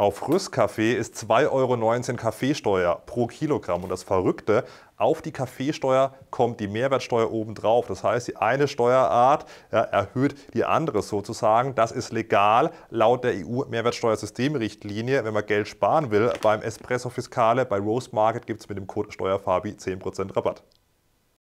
Auf Rüstkaffee ist 2,19 Euro Kaffeesteuer pro Kilogramm. Und das Verrückte, auf die Kaffeesteuer kommt die Mehrwertsteuer obendrauf. Das heißt, die eine Steuerart ja, erhöht die andere sozusagen. Das ist legal laut der EU-Mehrwertsteuersystemrichtlinie. Wenn man Geld sparen will, beim Espresso Fiscale, bei Roast Market gibt es mit dem Code Steuerfabi 10% Rabatt.